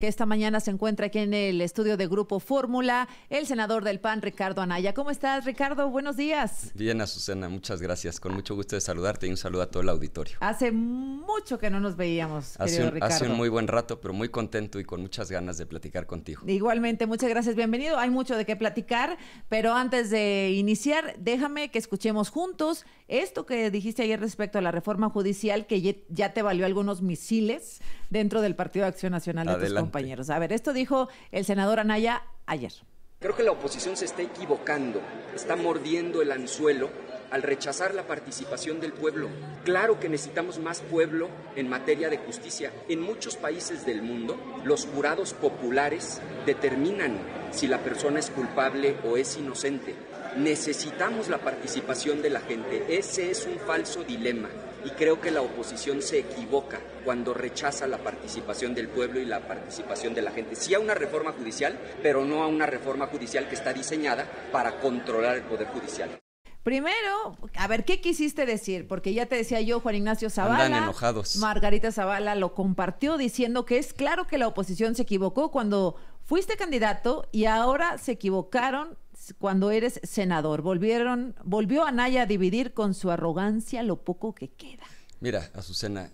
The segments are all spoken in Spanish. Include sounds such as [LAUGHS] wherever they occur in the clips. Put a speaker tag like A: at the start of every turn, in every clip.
A: que esta mañana se encuentra aquí en el estudio de Grupo Fórmula, el senador del PAN, Ricardo Anaya. ¿Cómo estás, Ricardo? Buenos días.
B: Bien, Azucena, muchas gracias. Con mucho gusto de saludarte y un saludo a todo el auditorio.
A: Hace mucho que no nos veíamos, hace querido un, Ricardo. Hace un muy
B: buen rato, pero muy contento y con muchas ganas de platicar contigo.
A: Igualmente, muchas gracias, bienvenido. Hay mucho de qué platicar, pero antes de iniciar, déjame que escuchemos juntos esto que dijiste ayer respecto a la reforma judicial, que ya te valió algunos misiles dentro del Partido de Acción Nacional de Adelante compañeros. A ver, esto dijo el senador Anaya ayer.
B: Creo que la oposición se está equivocando, está mordiendo el anzuelo al rechazar la participación del pueblo. Claro que necesitamos más pueblo en materia de justicia. En muchos países del mundo, los jurados populares determinan si la persona es culpable o es inocente. Necesitamos la participación de la gente. Ese es un falso dilema y creo que la oposición se equivoca cuando rechaza la participación del pueblo y la participación de la gente. Sí a una reforma judicial, pero no a una reforma judicial que está diseñada para controlar el poder judicial.
A: Primero, a ver, ¿qué quisiste decir? Porque ya te decía yo, Juan Ignacio Zavala. enojados. Margarita Zavala lo compartió diciendo que es claro que la oposición se equivocó cuando fuiste candidato y ahora se equivocaron cuando eres senador? Volvieron, volvió naya a dividir con su arrogancia lo poco que queda.
B: Mira, Azucena,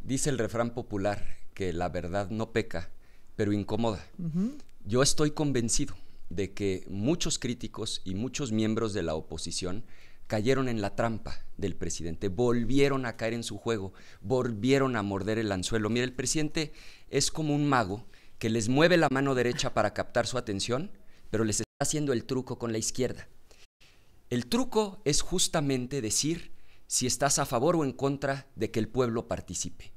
B: dice el refrán popular que la verdad no peca, pero incomoda. Yo estoy convencido de que muchos críticos y muchos miembros de la oposición cayeron en la trampa del presidente, volvieron a caer en su juego, volvieron a morder el anzuelo. Mira, el presidente es como un mago que les mueve la mano derecha para captar su atención, pero les haciendo el truco con la izquierda. El truco es justamente decir si estás a favor o en contra de que el pueblo participe.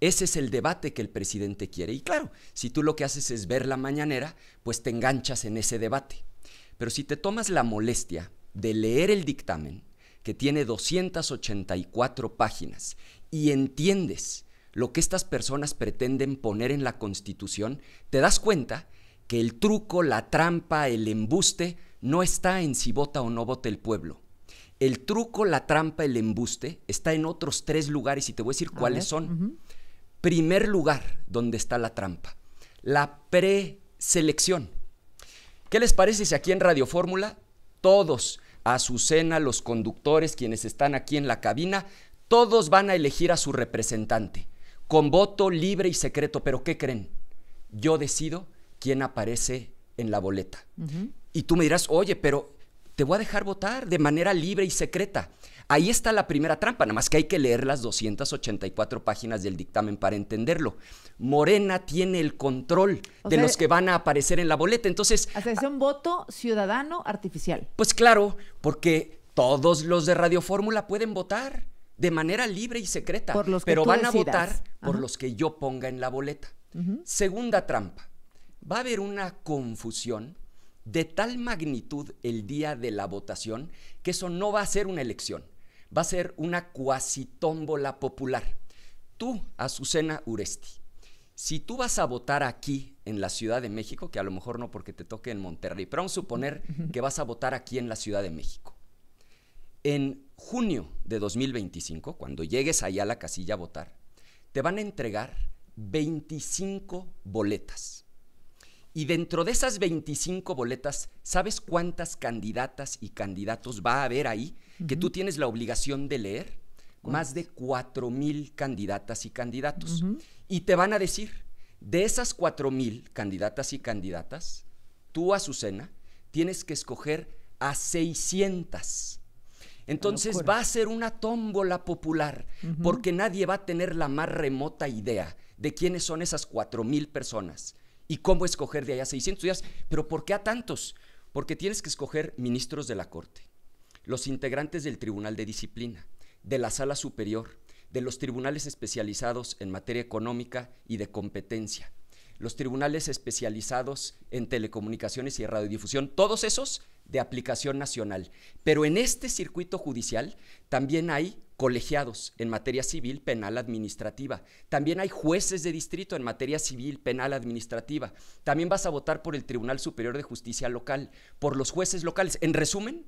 B: Ese es el debate que el presidente quiere. Y claro, si tú lo que haces es ver la mañanera, pues te enganchas en ese debate. Pero si te tomas la molestia de leer el dictamen, que tiene 284 páginas, y entiendes lo que estas personas pretenden poner en la Constitución, te das cuenta que el truco, la trampa, el embuste no está en si vota o no vota el pueblo. El truco, la trampa, el embuste está en otros tres lugares y te voy a decir cuáles son. Primer lugar donde está la trampa, la preselección. ¿Qué les parece si aquí en Radio Fórmula todos, Azucena, los conductores, quienes están aquí en la cabina, todos van a elegir a su representante, con voto libre y secreto, pero ¿qué creen? Yo decido quién aparece en la boleta. Y tú me dirás, oye, pero te voy a dejar votar de manera libre y secreta. Ahí está la primera trampa, nada más que hay que leer las 284 páginas del dictamen para entenderlo. Morena tiene el control de los que van a aparecer en la boleta, entonces... es un ah, voto ciudadano artificial. Pues claro, porque todos los de Radio Fórmula pueden votar de manera libre y secreta, por los pero van a votar por los que yo ponga en la boleta. Segunda trampa va a haber una confusión de tal magnitud el día de la votación que eso no va a ser una elección, va a ser una cuasitómbola popular. Tú, Azucena Uresti, si tú vas a votar aquí en la Ciudad de México, que a lo mejor no porque te toque en Monterrey, pero vamos a suponer que vas a votar aquí en la Ciudad de México. En junio de 2025, cuando llegues allá a la casilla a votar, te van a entregar 25 boletas. Y dentro de esas 25 boletas, ¿sabes cuántas candidatas y candidatos va a haber ahí que tú tienes la obligación de leer? Más de 4.000 candidatas y candidatos. Y te van a decir, de esas 4.000 candidatas y candidatas, tú, Azucena, tienes que escoger a 600. Entonces va a ser una tómbola popular, porque nadie va a tener la más remota idea de quiénes son esas cuatro mil personas y cómo escoger de allá 600 días. Pero ¿por qué a tantos? Porque tienes que escoger ministros de la Corte, los integrantes del Tribunal de Disciplina, de la Sala Superior, de los tribunales especializados en materia económica y de competencia, los tribunales especializados en telecomunicaciones y radiodifusión, todos esos de aplicación nacional. Pero en este circuito judicial también hay colegiados en materia civil, penal, administrativa. También hay jueces de distrito en materia civil, penal, administrativa. También vas a votar por el Tribunal Superior de Justicia Local, por los jueces locales. En resumen,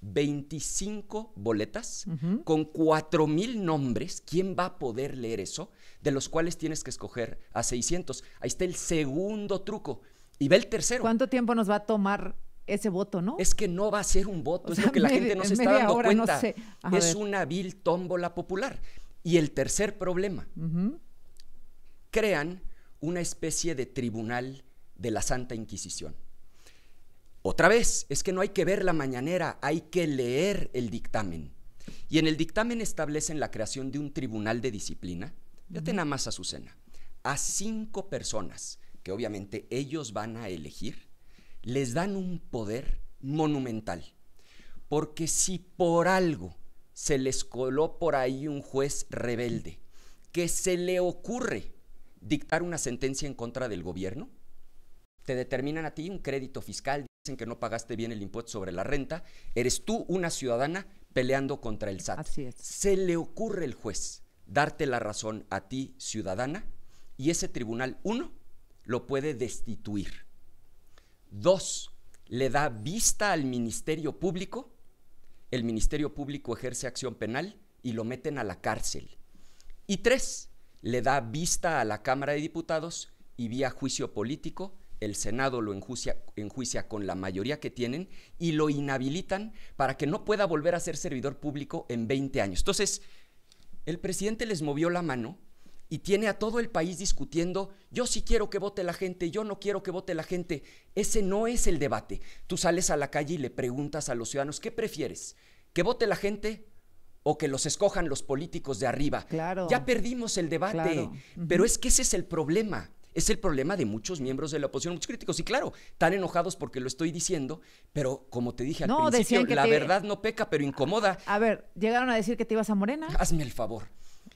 B: 25 boletas con 4.000 mil nombres. ¿Quién va a poder leer eso? De los cuales tienes que escoger a 600. Ahí está el segundo truco. Y ve el tercero. ¿Cuánto tiempo nos va a tomar ese voto, ¿no? Es que no va a ser un voto, es lo que la gente no se está dando cuenta. Es una vil tómbola popular. Y el tercer problema, crean una especie de tribunal de la Santa Inquisición. Otra vez, es que no hay que ver la mañanera, hay que leer el dictamen. Y en el dictamen establecen la creación de un tribunal de disciplina, ya nada más a Azucena, a cinco personas que obviamente ellos van a elegir les dan un poder monumental. Porque si por algo se les coló por ahí un juez rebelde que se le ocurre dictar una sentencia en contra del gobierno, te determinan a ti un crédito fiscal, dicen que no pagaste bien el impuesto sobre la renta, eres tú una ciudadana peleando contra el SAT. Se le ocurre el juez darte la razón a ti, ciudadana, y ese tribunal, uno, lo puede destituir Dos, le da vista al Ministerio Público, el Ministerio Público ejerce acción penal y lo meten a la cárcel. Y tres, le da vista a la Cámara de Diputados y vía juicio político, el Senado lo enjuicia, con la mayoría que tienen y lo inhabilitan para que no pueda volver a ser servidor público en 20 años. Entonces, el presidente les movió la mano y tiene a todo el país discutiendo, yo sí quiero que vote la gente, yo no quiero que vote la gente. Ese no es el debate. Tú sales a la calle y le preguntas a los ciudadanos, ¿qué prefieres? ¿Que vote la gente o que los escojan los políticos de arriba? Claro. Ya perdimos el debate, pero es que ese es el problema. Es el problema de muchos miembros de la oposición, muchos críticos. Y claro, están enojados porque lo estoy diciendo, pero como te dije al principio, la verdad no peca, pero incomoda.
A: A ver, llegaron a decir que te ibas a Morena. Hazme el favor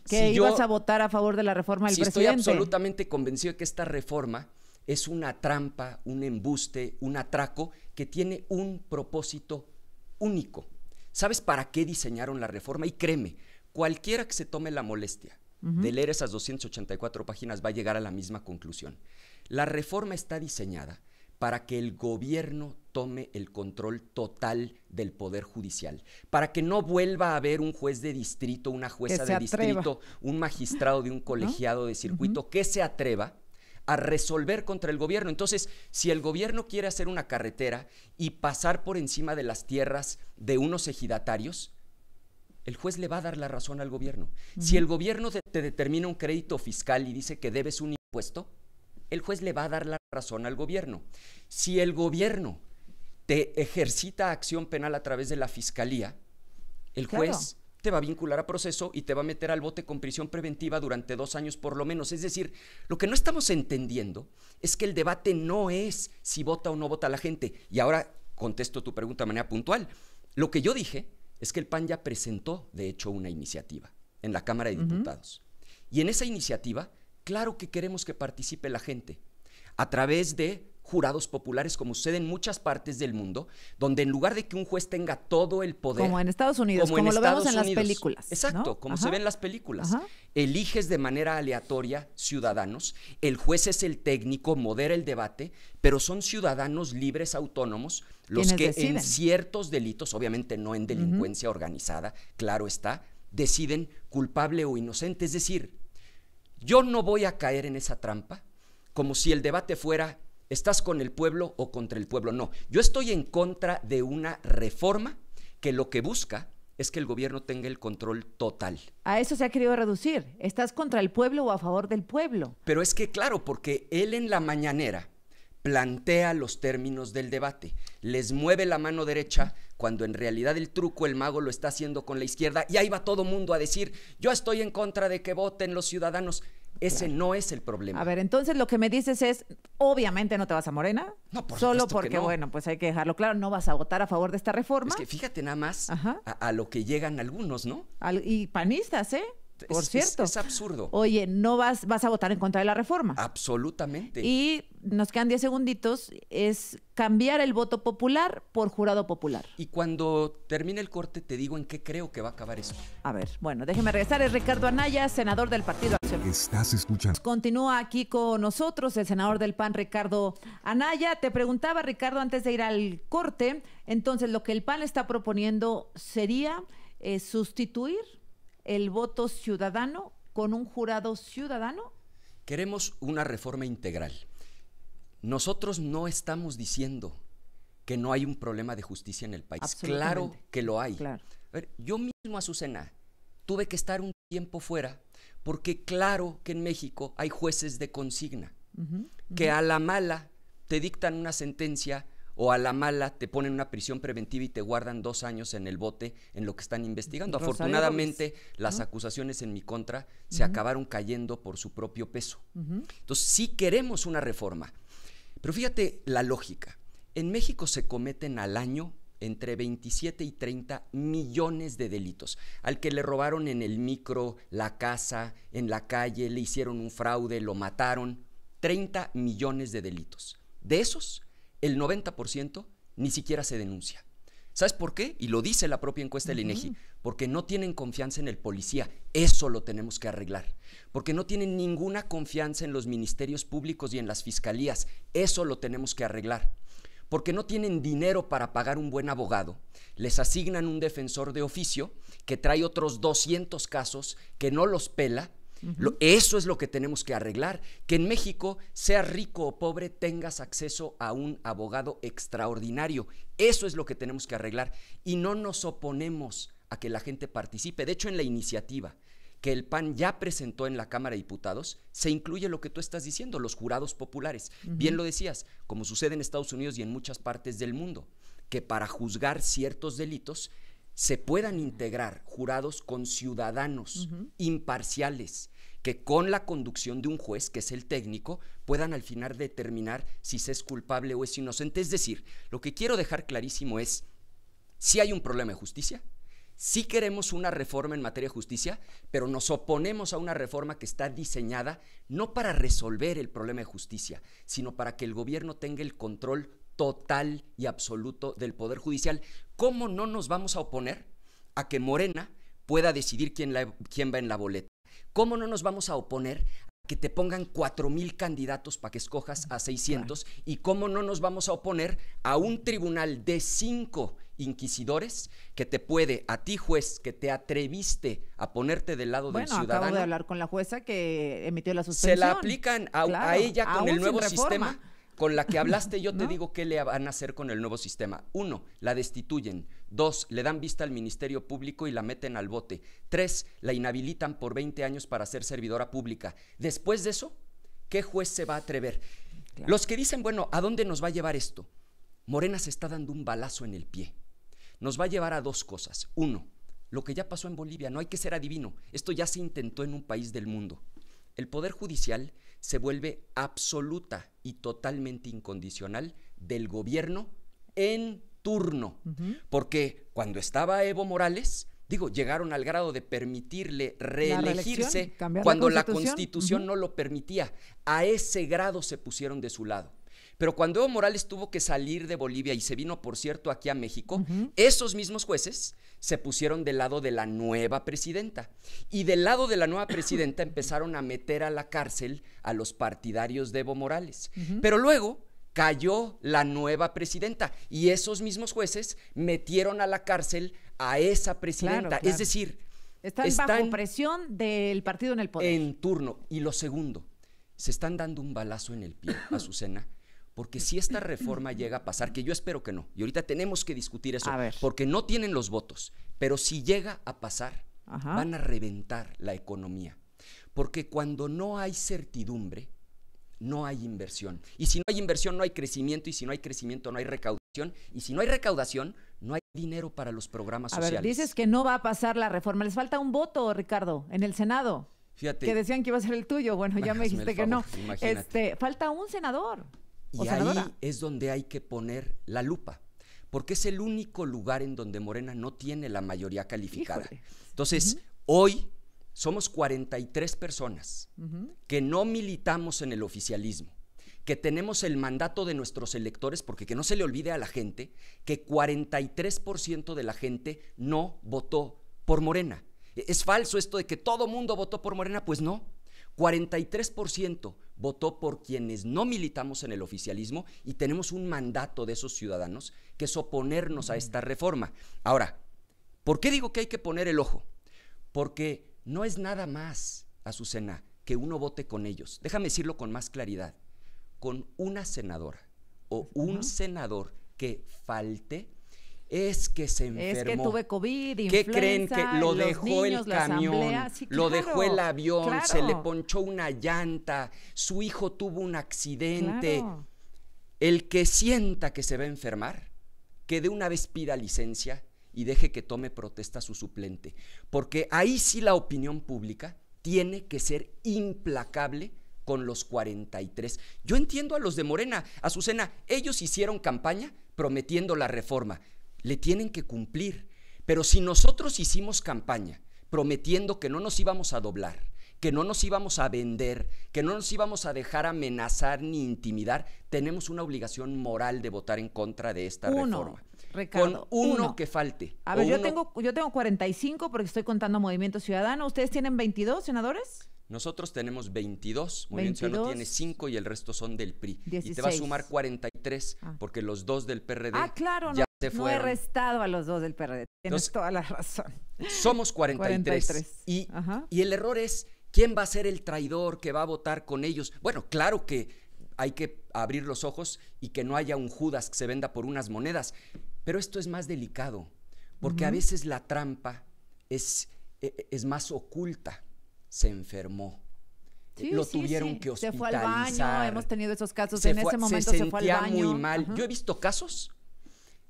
A: que ibas a votar a favor de la reforma del presidente. Estoy
B: absolutamente convencido de que esta reforma es una trampa, un embuste, un atraco que tiene un propósito único. ¿Sabes para qué diseñaron la reforma? Y créeme, cualquiera que se tome la molestia de leer esas 284 páginas va a llegar a la misma conclusión. La reforma está diseñada para que el gobierno tome el control total del Poder Judicial, para que no vuelva a haber un juez de distrito, una jueza de distrito, un magistrado de un colegiado de circuito que se atreva a resolver contra el gobierno. Entonces, si el gobierno quiere hacer una carretera y pasar por encima de las tierras de unos ejidatarios, el juez le va a dar la razón al gobierno. Si el gobierno te determina un crédito fiscal y dice que debes un impuesto, el juez le va a dar la razón al gobierno. Si el gobierno te ejercita acción penal a través de la fiscalía, el juez te va a vincular a proceso y te va a meter al bote con prisión preventiva durante dos años por lo menos. Es decir, lo que no estamos entendiendo es que el debate no es si vota o no vota la gente. Y ahora contesto tu pregunta de manera puntual. Lo que yo dije es que el PAN ya presentó, de hecho, una iniciativa en la Cámara de Diputados. Y en esa iniciativa Claro que queremos que participe la gente a través de jurados populares, como sucede en muchas partes del mundo, donde en lugar de que un juez tenga todo el poder. Como en Estados Unidos, como, lo vemos en las películas. Exacto, como se se en las películas. Eliges de manera aleatoria ciudadanos, el juez es el técnico, modera el debate, pero son ciudadanos libres, autónomos, los que en ciertos delitos, obviamente no en delincuencia organizada, claro está, deciden culpable o inocente. Es decir, yo no voy a caer en esa trampa como si el debate fuera, ¿estás con el pueblo o contra el pueblo? No, yo estoy en contra de una reforma que lo que busca es que el gobierno tenga el control total.
A: A eso se ha querido reducir. ¿Estás contra el pueblo o a favor del pueblo?
B: Pero es que, claro, porque él en la mañanera plantea los términos del debate, les mueve la mano derecha cuando en realidad el truco el mago lo está haciendo con la izquierda y ahí va todo mundo a decir, yo estoy en contra de que voten los ciudadanos. Ese no es el problema.
A: A ver, entonces lo que me dices es, obviamente no te vas a Morena. No, por Solo porque, bueno, pues hay que dejarlo claro, no vas a votar a favor de esta reforma.
B: Es que fíjate nada más a, lo que llegan algunos, ¿no? y panistas, ¿eh? Por cierto. Es, absurdo. Oye, no vas, vas a votar en contra de la reforma. Absolutamente. Y
A: nos quedan 10 segunditos. Es cambiar el voto popular por jurado popular.
B: Y cuando termine el corte, te digo en qué creo que va a acabar eso. A ver, bueno, déjeme regresar. Es Ricardo
A: Anaya, senador del Partido Acción. Estás escuchando. Continúa aquí con nosotros el senador del PAN, Ricardo Anaya. Te preguntaba, Ricardo, antes de ir al corte, entonces lo que el PAN está proponiendo sería eh, sustituir el voto ciudadano con un jurado ciudadano?
B: Queremos una reforma integral. Nosotros no estamos diciendo que no hay un problema de justicia en el país. Claro que lo hay. yo mismo, Azucena, tuve que estar un tiempo fuera porque claro que en México hay jueces de consigna que a la mala te dictan una sentencia o a la mala te ponen una prisión preventiva y te guardan dos años en el bote en lo que están investigando. Afortunadamente, las acusaciones en mi contra se acabaron cayendo por su propio peso. Entonces, sí queremos una reforma. Pero fíjate la lógica. En México se cometen al año entre 27 y 30 millones de delitos, al que le robaron en el micro, la casa, en la calle, le hicieron un fraude, lo mataron, 30 millones de delitos. De esos, el 90% ni siquiera se denuncia. ¿Sabes por qué? Y lo dice la propia encuesta del INEGI, porque no tienen confianza en el policía. Eso lo tenemos que arreglar. Porque no tienen ninguna confianza en los ministerios públicos y en las fiscalías. Eso lo tenemos que arreglar. Porque no tienen dinero para pagar un buen abogado. Les asignan un defensor de oficio que trae otros 200 casos que no los pela eso es lo que tenemos que arreglar, que en México, sea rico o pobre, tengas acceso a un abogado extraordinario. Eso es lo que tenemos que arreglar. Y no nos oponemos a que la gente participe. De hecho, en la iniciativa que el PAN ya presentó en la Cámara de Diputados, se incluye lo que tú estás diciendo, los jurados populares. Bien lo decías, como sucede en Estados Unidos y en muchas partes del mundo, que para juzgar ciertos delitos se puedan integrar jurados con ciudadanos imparciales que con la conducción de un juez, que es el técnico, puedan al final determinar si se es culpable o es inocente. Es decir, lo que quiero dejar clarísimo es, si hay un problema de justicia, si queremos una reforma en materia de justicia, pero nos oponemos a una reforma que está diseñada no para resolver el problema de justicia, sino para que el gobierno tenga el control total y absoluto del Poder Judicial, ¿cómo no nos vamos a oponer a que Morena pueda decidir quién, va en la boleta? ¿Cómo no nos vamos a oponer a que te pongan mil candidatos para que escojas a 600 y cómo no nos vamos a oponer a un tribunal de cinco inquisidores que te puede, a ti juez, que te atreviste a ponerte del lado del ciudadano. Acabo de hablar
A: con la jueza que emitió la suspensión. Se la aplican a, a ella con el nuevo sistema
B: con la que hablaste, yo te digo qué le van a hacer con el nuevo sistema. Uno, la destituyen. Dos, le dan vista al Ministerio Público y la meten al bote. Tres, la inhabilitan por 20 años para ser servidora pública. Después de eso, ¿qué juez se va a atrever? Los que dicen, bueno, ¿a dónde nos va a llevar esto? Morena se está dando un balazo en el pie. Nos va a llevar a dos cosas. Uno, lo que ya pasó en Bolivia, no hay que ser adivino. Esto ya se intentó en un país del mundo. El Poder Judicial se vuelve absoluta y totalmente incondicional del gobierno en turno. Porque cuando estaba Evo Morales, digo, llegaron al grado de permitirle reelegirse cuando la constitución, no lo permitía. A ese grado se pusieron de su lado. Pero cuando Evo Morales tuvo que salir de Bolivia y se vino, por cierto, aquí a México, esos mismos jueces se pusieron del lado de la nueva presidenta. Y del lado de la nueva [COUGHS] presidenta empezaron a meter a la cárcel a los partidarios de Evo Morales. Pero luego cayó la nueva presidenta y esos mismos jueces metieron a la cárcel a esa presidenta. Es decir,
A: están, bajo
B: presión del partido en el poder. En turno. Y lo segundo, se están dando un balazo en el pie, Azucena porque si esta reforma llega a pasar, que yo espero que no, y ahorita tenemos que discutir eso, porque no tienen los votos, pero si llega a pasar, van a reventar la economía. Porque cuando no hay certidumbre, no hay inversión. Y si no hay inversión, no hay crecimiento, y si no hay crecimiento, no hay recaudación, y si no hay recaudación, no hay dinero para los programas a Ver, dices
A: que no va a pasar la reforma. Les falta un voto, Ricardo, en el Senado.
B: Fíjate. Que decían
A: que iba a ser el tuyo. Bueno, ya [LAUGHS] me dijiste que no. Este, falta un senador. Y ahí
B: es donde hay que poner la lupa, porque es el único lugar en donde Morena no tiene la mayoría calificada. Entonces, hoy somos 43 personas que no militamos en el oficialismo, que tenemos el mandato de nuestros electores, porque que no se le olvide a la gente que 43% de la gente no votó por Morena. E-, es falso esto de que todo mundo votó por Morena, pues no. 43% votó por quienes no militamos en el oficialismo y tenemos un mandato de esos ciudadanos que es oponernos a esta reforma. Ahora, ¿por qué digo que hay que poner el ojo? Porque no es nada más, Azucena, que uno vote con ellos. Déjame decirlo con más claridad. Con una senadora o un senador que falte es que se enfermó. Es que tuve
A: COVID, influenza, ¿Qué creen que lo dejó el camión? lo dejó el avión, se le
B: ponchó una llanta, su hijo tuvo un accidente. El que sienta que se va a enfermar, que de una vez pida licencia y deje que tome protesta su suplente, porque ahí sí la opinión pública tiene que ser implacable con los 43. Yo entiendo a los de Morena, Azucena, ellos hicieron campaña prometiendo la reforma, le tienen que cumplir. Pero si nosotros hicimos campaña prometiendo que no nos íbamos a doblar, que no nos íbamos a vender, que no nos íbamos a dejar amenazar ni intimidar, tenemos una obligación moral de votar en contra de esta reforma. Con uno, que falte. A ver, yo, tengo,
A: yo tengo 45 porque estoy contando Movimiento Ciudadano. ¿Ustedes tienen 22 senadores?
B: Nosotros tenemos 22, Movimiento Ciudadano tiene 5 y el resto son del PRI. Y te va a sumar 43 ah. porque los dos del PRD ah, claro, no. Fue
A: arrestado No a los dos del
B: PRD. Tienes
A: toda la razón.
B: Somos 43. [LAUGHS] Y, el error es, ¿quién va a ser el traidor que va a votar con ellos? Bueno, claro que hay que abrir los ojos y que no haya un Judas que se venda por unas monedas. Pero esto es más delicado, porque a veces la trampa es, e, e, es, más oculta. Se enfermó. lo tuvieron que hospitalizar. Se fue al baño, hemos
A: tenido esos casos. en ese momento se, fue al baño. muy mal.
B: Yo he visto casos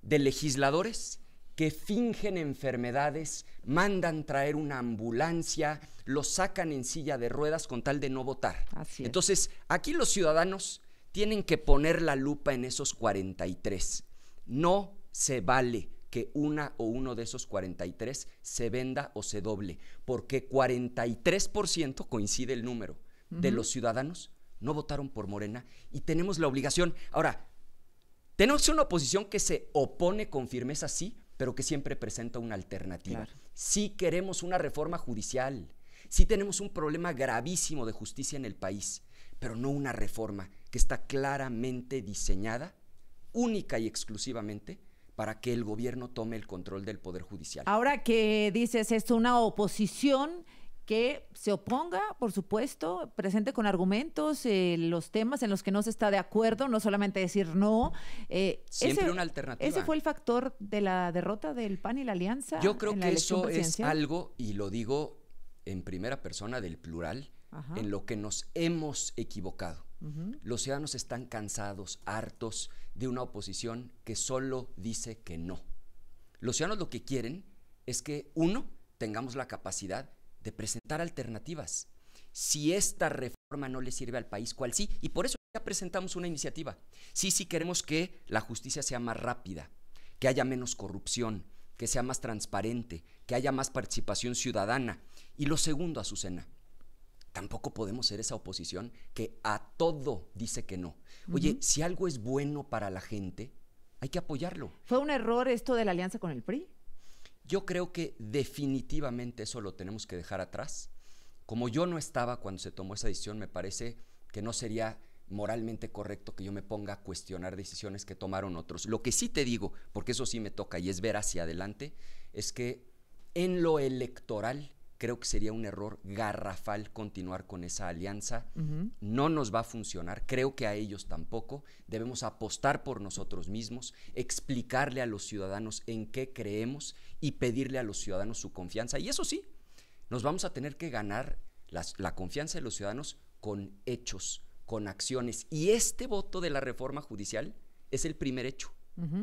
B: de legisladores que fingen enfermedades, mandan traer una ambulancia, lo sacan en silla de ruedas con tal de no votar. Entonces, aquí los ciudadanos tienen que poner la lupa en esos 43. No se vale que una o uno de esos 43 se venda o se doble, porque 43% coincide el número de los ciudadanos no votaron por Morena y tenemos la obligación. Ahora, tenemos una oposición que se opone con firmeza, sí, pero que siempre presenta una alternativa. Si Sí queremos una reforma judicial, sí tenemos un problema gravísimo de justicia en el país, pero no una reforma que está claramente diseñada, única y exclusivamente, para que el gobierno tome el control del Poder Judicial.
A: Ahora que dices esto, una oposición que se oponga, por supuesto, presente con argumentos eh, los temas en los que no se está de acuerdo, no solamente decir no. Eh, Siempre ese, una alternativa. ¿Ese fue el factor de la derrota del PAN y la Alianza? Yo creo que eso es
B: algo, y lo digo en primera persona del plural, en lo que nos hemos equivocado. Los ciudadanos están cansados, hartos de una oposición que solo dice que no. Los ciudadanos lo que quieren es que, uno, tengamos la capacidad de presentar alternativas. Si esta reforma no le sirve al país, ¿cuál sí? Y por eso ya presentamos una iniciativa. Sí, sí queremos que la justicia sea más rápida, que haya menos corrupción, que sea más transparente, que haya más participación ciudadana. Y lo segundo, Azucena, tampoco podemos ser esa oposición que a todo dice que no. Oye, si algo es bueno para la gente, hay que apoyarlo. ¿Fue
A: un error esto de la alianza con el PRI?
B: Yo creo que definitivamente eso lo tenemos que dejar atrás. Como yo no estaba cuando se tomó esa decisión, me parece que no sería moralmente correcto que yo me ponga a cuestionar decisiones que tomaron otros. Lo que sí te digo, porque eso sí me toca y es ver hacia adelante, es que en lo electoral creo que sería un error garrafal continuar con esa alianza. No nos va a funcionar, creo que a ellos tampoco. Debemos apostar por nosotros mismos, explicarle a los ciudadanos en qué creemos y pedirle a los ciudadanos su confianza. Y eso sí, nos vamos a tener que ganar la confianza de los ciudadanos con hechos, con acciones. Y este voto de la reforma judicial es el primer hecho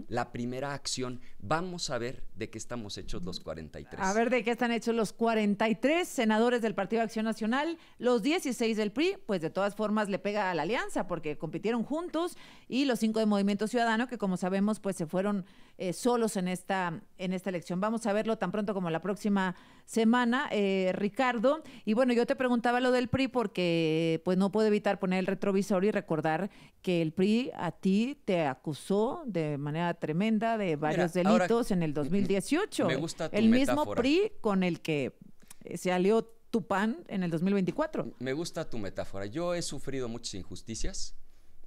B: la primera acción. Vamos a ver de qué estamos hechos los 43. A ver
A: de qué están hechos los 43 senadores del Partido Acción Nacional, los 16 del PRI, pues de todas formas le pega a la alianza porque compitieron juntos, y los 5 de Movimiento Ciudadano, que como sabemos, pues se fueron eh, solos en esta, en esta elección. Vamos a verlo tan pronto como la próxima semana, eh, Ricardo. Y bueno, yo te preguntaba lo del PRI porque pues no puedo evitar poner el retrovisor y recordar que el PRI a ti te acusó de manera tremenda de varios delitos en el 2018. Me gusta tu El mismo PRI
B: con el que eh, se alió Tupán en el 2024. Me gusta tu metáfora. Yo he sufrido muchas injusticias,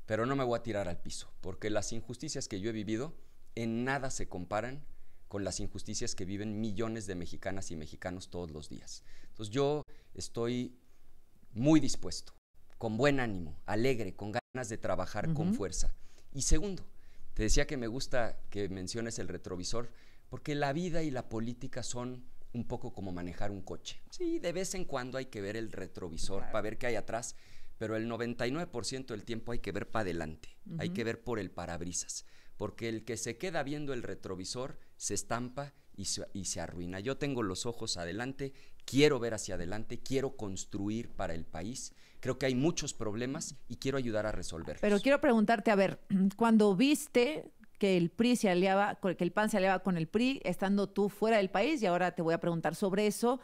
B: pero no me voy a tirar al piso, porque las injusticias que yo he vivido en nada se comparan con las injusticias que viven millones de mexicanas y mexicanos todos los días. Entonces yo estoy muy dispuesto, con buen ánimo, alegre, con ganas de trabajar con fuerza. Y segundo, te decía que me gusta que menciones el retrovisor, porque la vida y la política son un poco como manejar un coche. Sí, de vez en cuando hay que ver el retrovisor para ver qué hay atrás, pero el 99% del tiempo hay que ver para adelante, hay que ver por el parabrisas, porque el que se queda viendo el retrovisor se estampa y se, arruina. Yo tengo los ojos adelante, quiero ver hacia adelante, quiero construir para el país. Creo que hay muchos problemas y quiero ayudar a resolverlos.
A: Pero quiero preguntarte, a ver, cuando viste que el PRI se aliaba, que el PAN se aliaba con el PRI, estando tú fuera del país, y ahora te voy a preguntar sobre eso,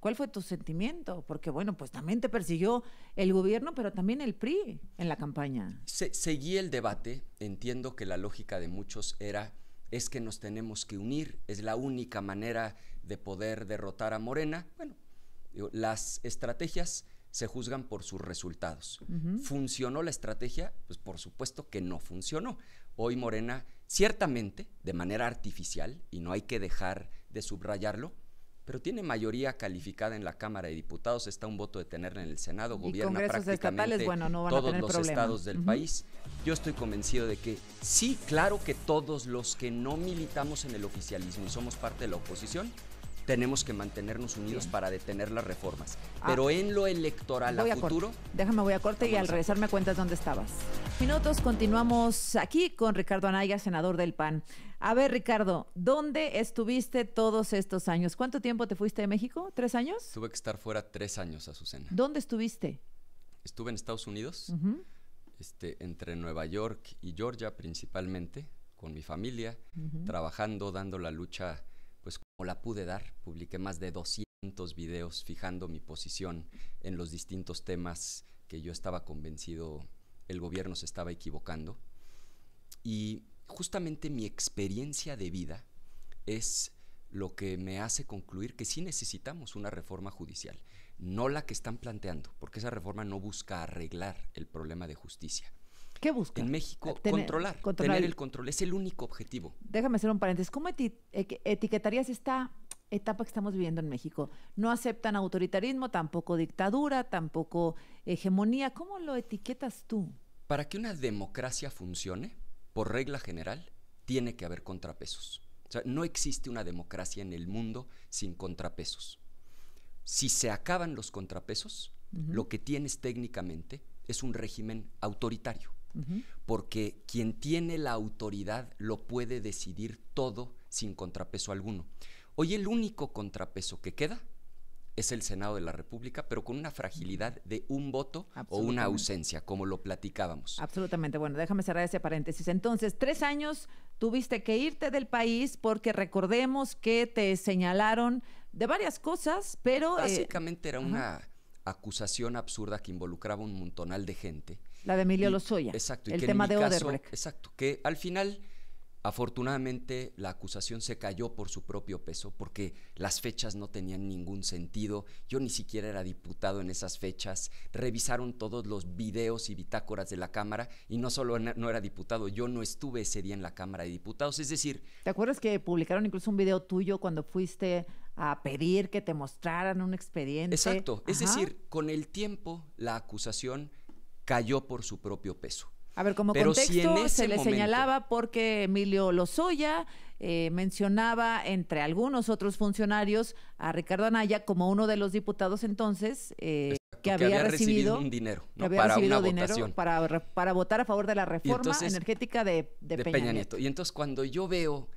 A: ¿Cuál fue tu sentimiento? Porque bueno, pues también te persiguió el gobierno, pero también el PRI en la campaña.
B: seguí el debate, entiendo que la lógica de muchos era es que nos tenemos que unir, es la única manera de poder derrotar a Morena. Bueno, las estrategias se juzgan por sus resultados. ¿Funcionó la estrategia? Pues por supuesto que no funcionó. Hoy Morena, ciertamente, de manera artificial, y no hay que dejar de subrayarlo, pero tiene mayoría calificada en la Cámara de Diputados, está un voto de tenerla en el Senado, gobierna prácticamente todos los estados del país. Yo estoy convencido de que sí, claro que todos los que no militamos en el oficialismo y somos parte de la oposición, tenemos que mantenernos unidos para detener las reformas. Ah. Pero en lo electoral a, futuro.
A: Déjame, voy a corte y al regresar me cuentas dónde estabas. Minutos, continuamos aquí con Ricardo Anaya, senador del PAN. A ver, Ricardo, ¿dónde estuviste todos estos años? ¿Cuánto tiempo te fuiste de México? ¿Tres años?
B: Tuve que estar fuera tres años, Azucena.
A: ¿Dónde estuviste?
B: Estuve en Estados Unidos, este, entre Nueva York y Georgia principalmente, con mi familia, trabajando, dando la lucha como la pude dar, publiqué más de 200 videos fijando mi posición en los distintos temas que yo estaba convencido el gobierno se estaba equivocando. Y justamente mi experiencia de vida es lo que me hace concluir que sí necesitamos una reforma judicial, no la que están planteando, porque esa reforma no busca arreglar el problema de justicia, ¿Qué busca? En México, eh, controlar, tener el control. Es el único objetivo.
A: Déjame hacer un paréntesis. ¿Cómo etiquetarías esta etapa que estamos viviendo en México? No aceptan autoritarismo, tampoco dictadura, tampoco hegemonía. ¿Cómo lo etiquetas tú?
B: Para que una democracia funcione, por regla general, tiene que haber contrapesos. O sea, no existe una democracia en el mundo sin contrapesos. Si se acaban los contrapesos, lo que tienes técnicamente es un régimen autoritario porque quien tiene la autoridad lo puede decidir todo sin contrapeso alguno. Hoy el único contrapeso que queda es el Senado de la República, pero con una fragilidad de un voto o una ausencia, como lo platicábamos.
A: Absolutamente. Bueno, déjame cerrar ese paréntesis. Entonces, tres años tuviste que irte del país porque recordemos que te señalaron de varias cosas, pero... Eh, Básicamente
B: era una acusación absurda que involucraba un montonal de gente la de Emilio Lozoya. Exacto. El tema de caso, Exacto. Que al final, afortunadamente, la acusación se cayó por su propio peso porque las fechas no tenían ningún sentido. Yo ni siquiera era diputado en esas fechas. Revisaron todos los videos y bitácoras de la Cámara y no solo no era diputado, yo no estuve ese día en la Cámara de Diputados. Es decir.
A: ¿Te acuerdas que publicaron incluso un video tuyo cuando fuiste a pedir que te mostraran un expediente? Exacto. Es decir,
B: con el tiempo, la acusación cayó por su propio peso. A ver, como contexto, se le señalaba
A: porque Emilio Lozoya eh, mencionaba, entre algunos otros funcionarios, a Ricardo Anaya como uno de los diputados entonces eh, que, había recibido, un dinero para una votación. Para, votar a favor de la reforma energética de, Peña, Nieto.
B: Y entonces cuando yo veo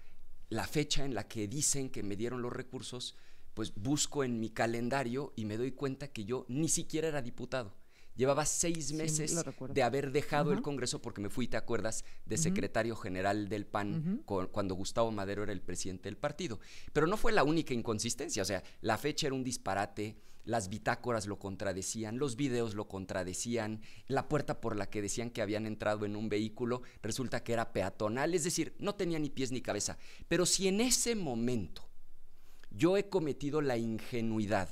B: la fecha en la que dicen que me dieron los recursos, pues busco en mi calendario y me doy cuenta que yo ni siquiera era diputado. Llevaba seis meses de haber dejado el Congreso porque me fui, ¿te acuerdas?, de secretario general del PAN cuando Gustavo Madero era el presidente del partido. Pero no fue la única inconsistencia, o sea, la fecha era un disparate, las bitácoras lo contradecían, los videos lo contradecían, la puerta por la que decían que habían entrado en un vehículo resulta que era peatonal, es decir, no tenía ni pies ni cabeza. Pero si en ese momento yo he cometido la ingenuidad,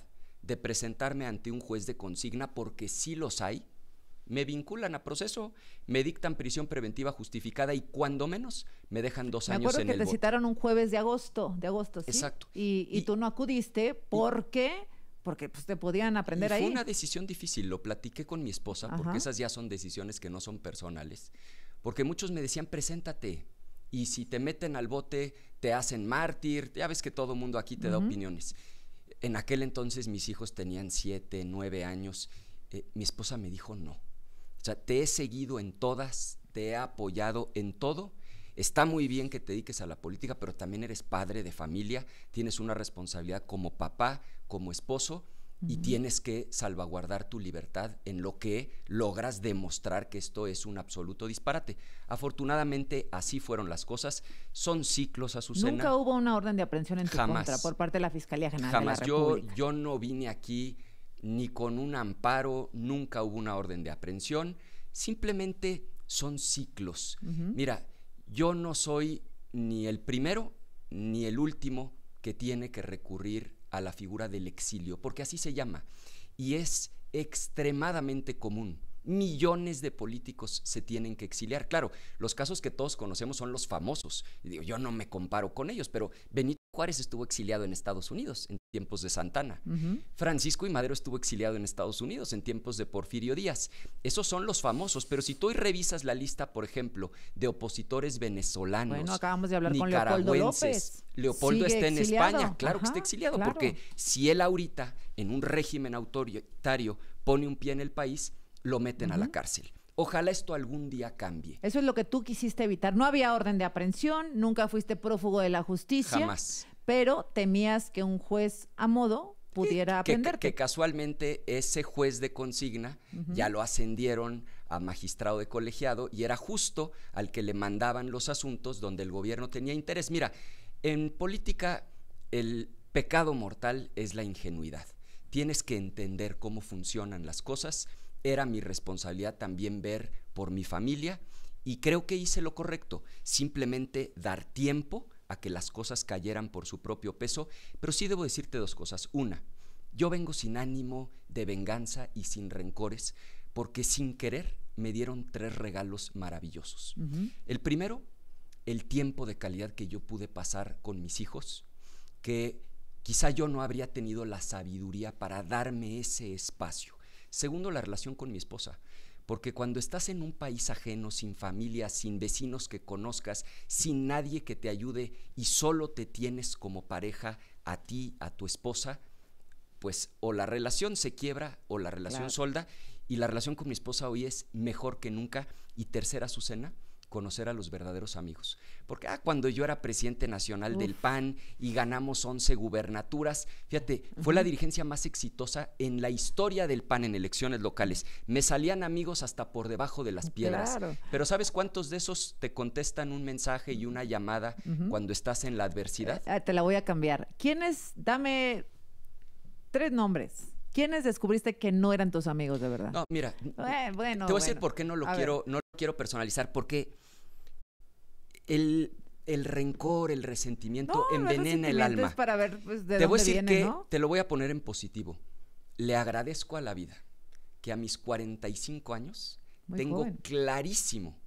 B: de presentarme ante un juez de consigna, porque sí los hay, me vinculan a proceso, me dictan prisión preventiva justificada y cuando menos me dejan dos años en el Me acuerdo que te
A: citaron un jueves de agosto, de agosto, ¿sí? Exacto. Y, tú no acudiste porque... Porque pues, te podían aprender ahí. Fue una
B: decisión difícil, lo platiqué con mi esposa, porque esas ya son decisiones que no son personales. Porque muchos me decían, preséntate, y si te meten al bote, te hacen mártir, ya ves que todo mundo aquí te da opiniones. En aquel entonces mis hijos tenían siete, nueve años. Eh, mi esposa me dijo no. O sea, te he seguido en todas, te he apoyado en todo. Está muy bien que te dediques a la política, pero también eres padre de familia, tienes una responsabilidad como papá, como esposo, y tienes que salvaguardar tu libertad en lo que logras demostrar que esto es un absoluto disparate. Afortunadamente así fueron las cosas, son ciclos a su Nunca
A: hubo una orden de aprehensión en tu contra por parte de la Fiscalía General de la República.
B: Yo, yo no vine aquí ni con un amparo, nunca hubo una orden de aprehensión, simplemente son ciclos. Mira, yo no soy ni el primero ni el último que tiene que recurrir a la figura del exilio, porque así se llama, y es extremadamente común millones de políticos se tienen que exiliar. Claro, los casos que todos conocemos son los famosos. yo no me comparo con ellos, pero Benito Juárez estuvo exiliado en Estados Unidos en tiempos de Santana. Francisco y Madero estuvo exiliado en Estados Unidos en tiempos de Porfirio Díaz. Esos son los famosos, pero si tú hoy revisas la lista, por ejemplo, de opositores venezolanos, bueno, acabamos de hablar con Leopoldo Leopoldo está en España, claro que está exiliado, porque si él ahorita en un régimen autoritario pone un pie en el país, lo meten a la cárcel. Ojalá esto algún día cambie. Eso es lo que tú
A: quisiste evitar. No había orden de aprehensión, nunca fuiste prófugo de la justicia. Jamás. Pero temías que un juez a modo pudiera aprender que,
B: casualmente ese juez de consigna ya lo ascendieron a magistrado de colegiado y era justo al que le mandaban los asuntos donde el gobierno tenía interés. Mira, en política el pecado mortal es la ingenuidad. Tienes que entender cómo funcionan las cosas era mi responsabilidad también ver por mi familia y creo que hice lo correcto, simplemente dar tiempo a que las cosas cayeran por su propio peso, pero sí debo decirte dos cosas. Una, yo vengo sin ánimo de venganza y sin rencores, porque sin querer me dieron tres regalos maravillosos. El primero, el tiempo de calidad que yo pude pasar con mis hijos, que quizá yo no habría tenido la sabiduría para darme ese espacio. Segundo, la relación con mi esposa. Porque cuando estás en un país ajeno, sin familia, sin vecinos que conozcas, sin nadie que te ayude y solo te tienes como pareja a ti, a tu esposa, pues o la relación se quiebra o la relación solda. Y la relación con mi esposa hoy es mejor que nunca. Y tercera, cena conocer a los verdaderos amigos. Porque ah, cuando yo era presidente nacional del PAN y ganamos 11 gubernaturas, fíjate, fue la dirigencia más exitosa en la historia del PAN en elecciones locales. Me salían amigos hasta por debajo de las piedras. Pero ¿sabes cuántos de esos te contestan un mensaje y una llamada cuando estás en la adversidad?
A: Eh, eh, te la voy a cambiar. ¿Quiénes? Dame tres nombres. ¿Quiénes descubriste que no eran tus amigos
B: de verdad? No, mira, eh, te voy a decir por qué no lo quiero, no lo quiero personalizar, porque el, rencor, el resentimiento envenena el alma.
A: Pues, te voy a decir que
B: te lo voy a poner en positivo. Le agradezco a la vida que a mis 45 años tengo clarísimo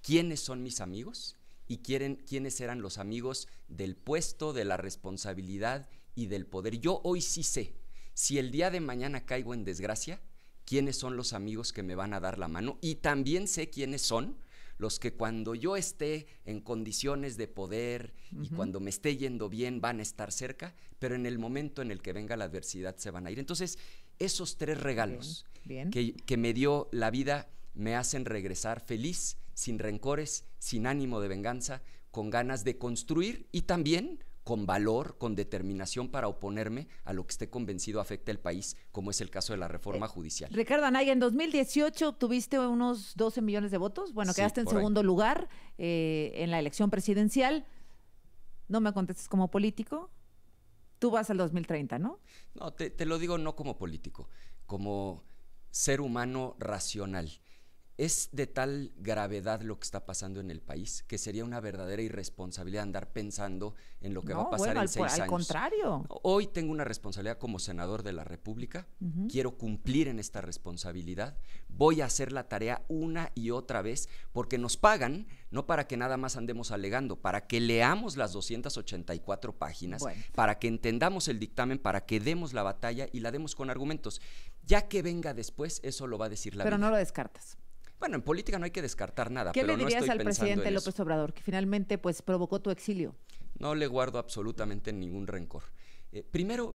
B: quiénes son mis amigos y quiénes eran los amigos del puesto, de la responsabilidad y del poder. Yo hoy sí sé, si el día de mañana caigo en desgracia, quiénes son los amigos que me van a dar la mano y también sé quiénes son los que cuando yo esté en condiciones de poder y cuando me esté yendo bien van a estar cerca, pero en el momento en el que venga la adversidad se van a ir. Entonces, esos tres regalos Que, que, me dio la vida me hacen regresar feliz, sin rencores, sin ánimo de venganza, con ganas de construir y también con valor, con determinación para oponerme a lo que esté convencido afecta el país, como es el caso de la reforma eh, judicial.
A: Ricardo Anaya, en 2018 obtuviste unos 12 millones de votos, bueno, quedaste en segundo lugar eh, en la elección presidencial. No me contestes como político. Tú vas al 2030, ¿no?
B: No, te lo digo no como político, como ser humano racional. Es de tal gravedad lo que está pasando en el país que sería una verdadera irresponsabilidad andar pensando en lo que va a pasar en seis años. Al contrario. Hoy tengo una responsabilidad como senador de la República. Quiero cumplir en esta responsabilidad. Voy a hacer la tarea una y otra vez porque nos pagan no para que nada más andemos alegando, para que leamos las 284 páginas, para que entendamos el dictamen, para que demos la batalla y la demos con argumentos. Ya que venga después, eso lo va a decir la Pero no
A: lo descartas.
B: Bueno, en política no hay que descartar nada. ¿Qué le dirías al presidente López
A: Obrador, que finalmente pues provocó tu exilio?
B: No le guardo absolutamente ningún rencor. Eh, primero,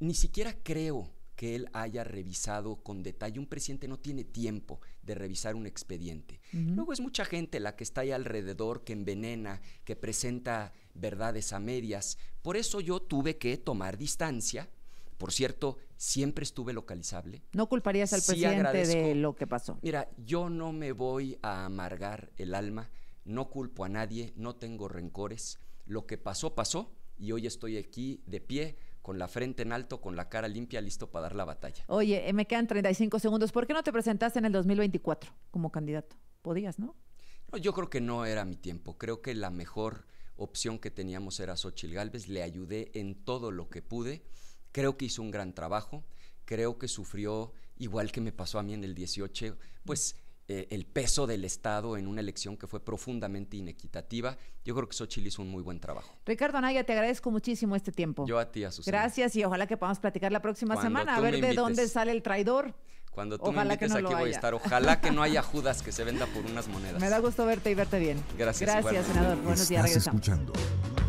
B: ni siquiera creo que él haya revisado con detalle. Un presidente no tiene tiempo de revisar un expediente. Luego es mucha gente la que está ahí alrededor, que envenena, que presenta verdades a medias. Por eso yo tuve que tomar distancia por cierto, siempre estuve localizable.
A: ¿No culparías al presidente de
B: lo que pasó? Mira, yo no me voy a amargar el alma, no culpo a nadie, no tengo rencores. Lo que pasó, pasó y hoy estoy aquí de pie con la frente en alto, con la cara limpia, listo para dar la batalla.
A: Oye, eh, me quedan 35 segundos. ¿Por qué no te presentaste en el 2024 como candidato? Podías, ¿no?
B: yo creo que no era mi tiempo. Creo que la mejor opción que teníamos era Xochil Gálvez. Le ayudé en todo lo que pude. Creo que hizo un gran trabajo, creo que sufrió, igual que me pasó a mí en el 18, pues eh, el peso del Estado en una elección que fue profundamente inequitativa. Yo creo que Xochitl hizo un muy buen trabajo.
A: Ricardo Anaya, te agradezco muchísimo este
B: tiempo. Yo a ti, a Gracias
A: y ojalá que podamos platicar la próxima semana a ver de dónde sale el traidor.
B: Cuando tú ojalá me invites, aquí voy a estar. Ojalá que no haya Judas que se venda por unas monedas. [LAUGHS] Me
A: da gusto verte y verte
B: bien. Gracias. Gracias, senador. Buenos días. Regresamos.